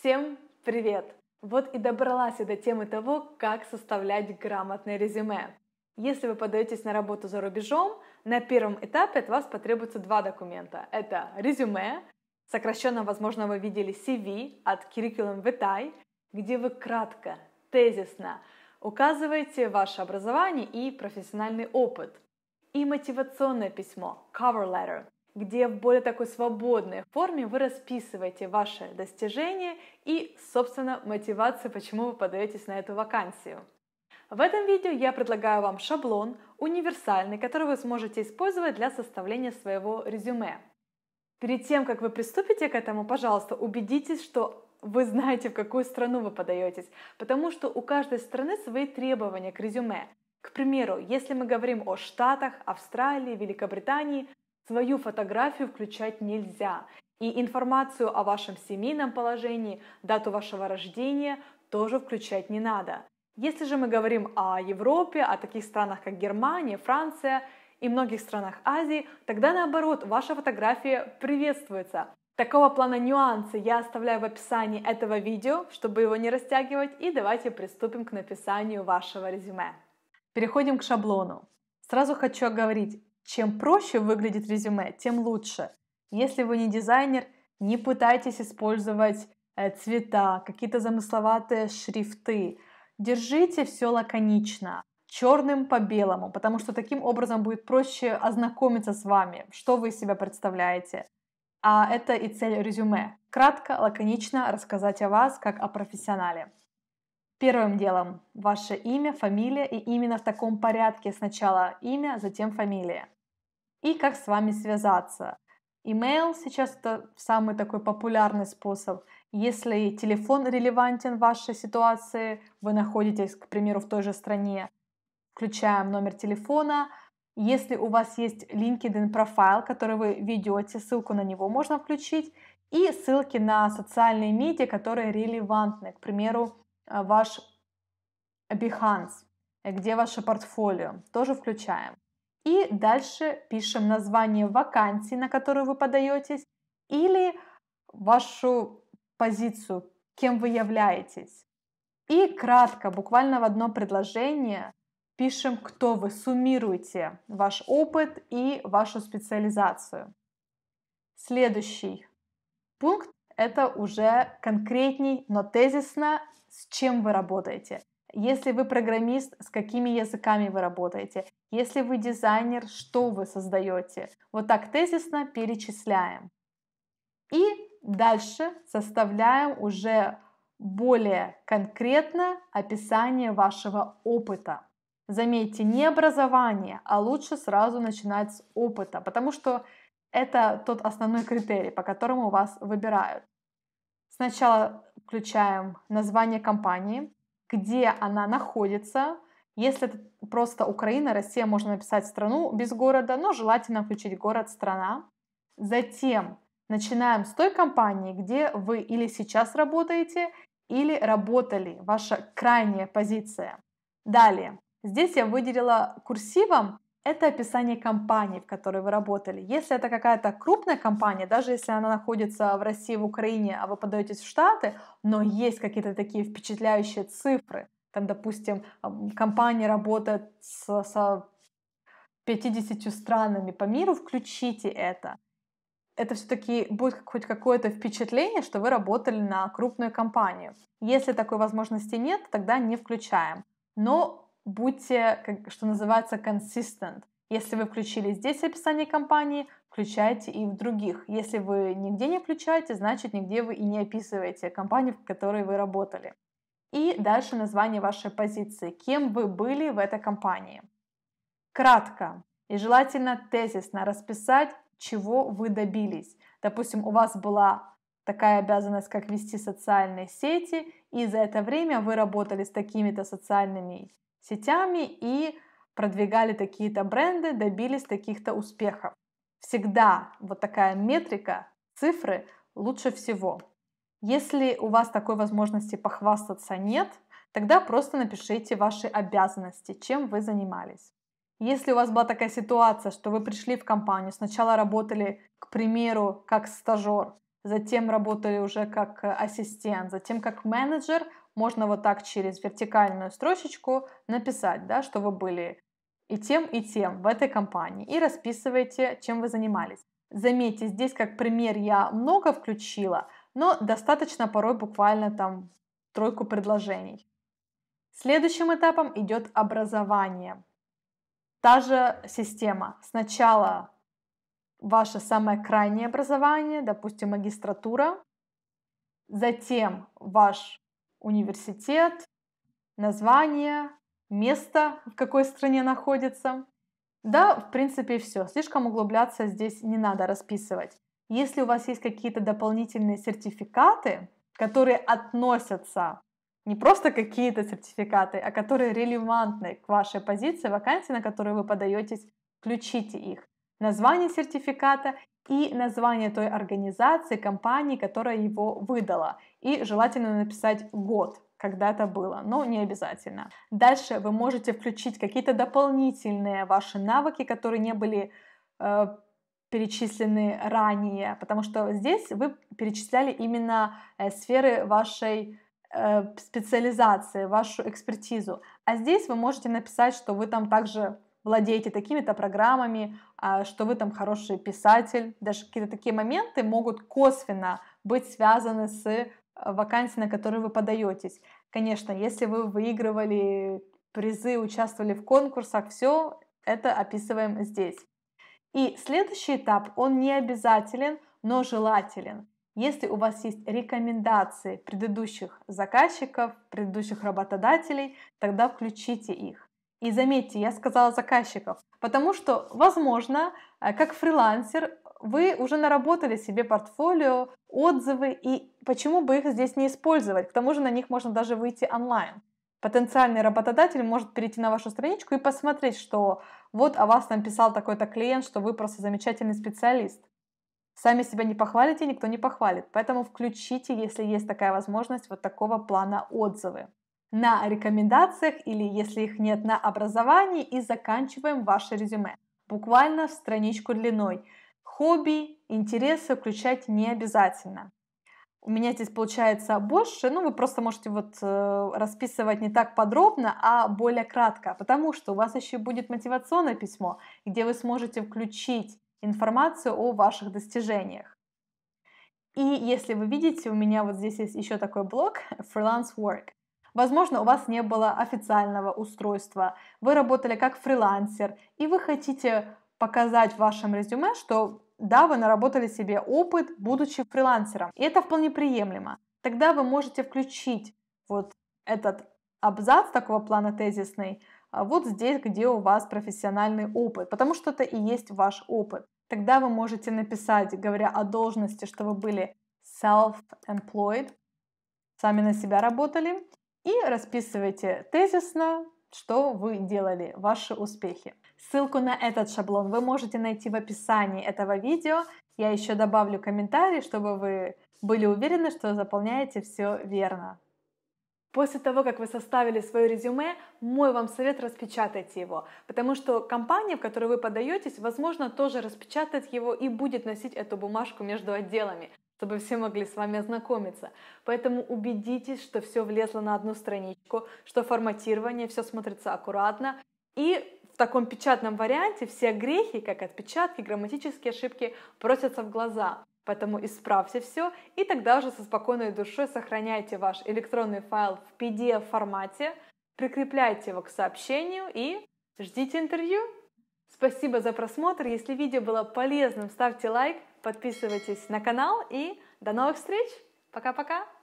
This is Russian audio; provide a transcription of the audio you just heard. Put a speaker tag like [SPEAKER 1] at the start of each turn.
[SPEAKER 1] Всем привет! Вот и добралась я до темы того, как составлять грамотное резюме. Если вы подаетесь на работу за рубежом, на первом этапе от вас потребуется два документа. Это резюме, сокращенно, возможно, вы видели CV от Curriculum Vitae, где вы кратко, тезисно указываете ваше образование и профессиональный опыт. И мотивационное письмо, cover letter – где в более такой свободной форме вы расписываете ваши достижения и, собственно, мотивацию, почему вы подаетесь на эту вакансию. В этом видео я предлагаю вам шаблон, универсальный, который вы сможете использовать для составления своего резюме. Перед тем, как вы приступите к этому, пожалуйста, убедитесь, что вы знаете, в какую страну вы подаетесь, потому что у каждой страны свои требования к резюме. К примеру, если мы говорим о Штатах, Австралии, Великобритании, свою фотографию включать нельзя. И информацию о вашем семейном положении, дату вашего рождения тоже включать не надо. Если же мы говорим о Европе, о таких странах, как Германия, Франция и многих странах Азии, тогда наоборот, ваша фотография приветствуется. Такого плана нюансы я оставляю в описании этого видео, чтобы его не растягивать, и давайте приступим к написанию вашего резюме. Переходим к шаблону. Сразу хочу оговорить, чем проще выглядит резюме, тем лучше. Если вы не дизайнер, не пытайтесь использовать э, цвета, какие-то замысловатые шрифты. Держите все лаконично, черным по белому, потому что таким образом будет проще ознакомиться с вами, что вы из себя представляете. А это и цель резюме. Кратко, лаконично рассказать о вас как о профессионале. Первым делом ваше имя, фамилия и именно в таком порядке сначала имя, затем фамилия. И как с вами связаться. Имейл сейчас это самый такой популярный способ. Если телефон релевантен вашей ситуации, вы находитесь, к примеру, в той же стране, включаем номер телефона. Если у вас есть LinkedIn профайл, который вы ведете, ссылку на него можно включить. И ссылки на социальные медиа, которые релевантны. К примеру, Э, ваш Behance, э, где ваше портфолио, тоже включаем. И дальше пишем название вакансии, на которую вы подаетесь, или вашу позицию, кем вы являетесь. И кратко, буквально в одно предложение, пишем, кто вы, суммируйте ваш опыт и вашу специализацию. Следующий пункт – это уже конкретней, но тезисно с чем вы работаете. Если вы программист, с какими языками вы работаете? Если вы дизайнер, что вы создаете? Вот так тезисно перечисляем. И дальше составляем уже более конкретно описание вашего опыта. Заметьте, не образование, а лучше сразу начинать с опыта, потому что это тот основной критерий, по которому вас выбирают. Сначала включаем название компании, где она находится. Если это просто Украина, Россия, можно написать страну без города, но желательно включить город, страна. Затем начинаем с той компании, где вы или сейчас работаете, или работали, ваша крайняя позиция. Далее, здесь я выделила курсивом это описание компании, в которой вы работали. Если это какая-то крупная компания, даже если она находится в России, в Украине, а вы подаетесь в Штаты, но есть какие-то такие впечатляющие цифры, там, допустим, компания работает с, с 50 странами по миру, включите это. Это все-таки будет хоть какое-то впечатление, что вы работали на крупную компанию. Если такой возможности нет, тогда не включаем. Но будьте, как, что называется, consistent. Если вы включили здесь описание компании, включайте и в других. Если вы нигде не включаете, значит нигде вы и не описываете компанию, в которой вы работали. И дальше название вашей позиции. Кем вы были в этой компании? Кратко и желательно тезисно расписать, чего вы добились. Допустим, у вас была такая обязанность, как вести социальные сети, и за это время вы работали с такими-то социальными сетями и продвигали такие-то бренды, добились таких-то успехов. Всегда вот такая метрика, цифры лучше всего. Если у вас такой возможности похвастаться нет, тогда просто напишите ваши обязанности, чем вы занимались. Если у вас была такая ситуация, что вы пришли в компанию, сначала работали, к примеру, как стажер, затем работали уже как э, ассистент, затем как менеджер, можно вот так через вертикальную строчечку написать, да, что вы были и тем, и тем в этой компании, и расписывайте чем вы занимались. Заметьте, здесь как пример я много включила, но достаточно порой буквально там тройку предложений. Следующим этапом идет образование. Та же система. Сначала ваше самое крайнее образование, допустим, магистратура, затем ваш университет, название, место, в какой стране находится. Да, в принципе, все. Слишком углубляться здесь не надо расписывать. Если у вас есть какие-то дополнительные сертификаты, которые относятся не просто какие-то сертификаты, а которые релевантны к вашей позиции, вакансии, на которую вы подаетесь, включите их. Название сертификата и название той организации, компании, которая его выдала. И желательно написать год, когда это было, но не обязательно. Дальше вы можете включить какие-то дополнительные ваши навыки, которые не были э, перечислены ранее, потому что здесь вы перечисляли именно э, сферы вашей э, специализации, вашу экспертизу. А здесь вы можете написать, что вы там также владеете такими-то программами, а, что вы там хороший писатель. Даже какие-то такие моменты могут косвенно быть связаны с э, вакансией, на которую вы подаетесь. Конечно, если вы выигрывали призы, участвовали в конкурсах, все это описываем здесь. И следующий этап, он не обязателен, но желателен. Если у вас есть рекомендации предыдущих заказчиков, предыдущих работодателей, тогда включите их. И заметьте, я сказала заказчиков, потому что, возможно, э, как фрилансер вы уже наработали себе портфолио, отзывы, и почему бы их здесь не использовать? К тому же на них можно даже выйти онлайн. Потенциальный работодатель может перейти на вашу страничку и посмотреть, что вот о а вас написал такой-то клиент, что вы просто замечательный специалист. Сами себя не похвалите, никто не похвалит. Поэтому включите, если есть такая возможность, вот такого плана отзывы на рекомендациях или, если их нет, на образовании и заканчиваем ваше резюме. Буквально в страничку длиной. Хобби, интересы включать не обязательно. У меня здесь получается больше, ну вы просто можете вот э, расписывать не так подробно, а более кратко, потому что у вас еще будет мотивационное письмо, где вы сможете включить информацию о ваших достижениях. И если вы видите, у меня вот здесь есть еще такой блок Freelance Work. Возможно, у вас не было официального устройства, вы работали как фрилансер, и вы хотите показать в вашем резюме, что да, вы наработали себе опыт, будучи фрилансером. И это вполне приемлемо. Тогда вы можете включить вот этот абзац такого плана тезисный а, вот здесь, где у вас профессиональный опыт, потому что это и есть ваш опыт. Тогда вы можете написать, говоря о должности, что вы были self-employed, сами на себя работали, и расписывайте тезисно, что вы делали, ваши успехи. Ссылку на этот шаблон вы можете найти в описании этого видео. Я еще добавлю комментарий, чтобы вы были уверены, что заполняете все верно. После того, как вы составили свое резюме, мой вам совет – распечатайте его, потому что компания, в которую вы подаетесь, возможно, тоже распечатает его и будет носить эту бумажку между отделами чтобы все могли с вами ознакомиться. Поэтому убедитесь, что все влезло на одну страничку, что форматирование, все смотрится аккуратно. И в таком печатном варианте все грехи, как отпечатки, грамматические ошибки, бросятся в глаза. Поэтому исправьте все, и тогда уже со спокойной душой сохраняйте ваш электронный файл в PDF формате, прикрепляйте его к сообщению и ждите интервью. Спасибо за просмотр. Если видео было полезным, ставьте лайк, подписывайтесь на канал и до новых встреч! Пока-пока!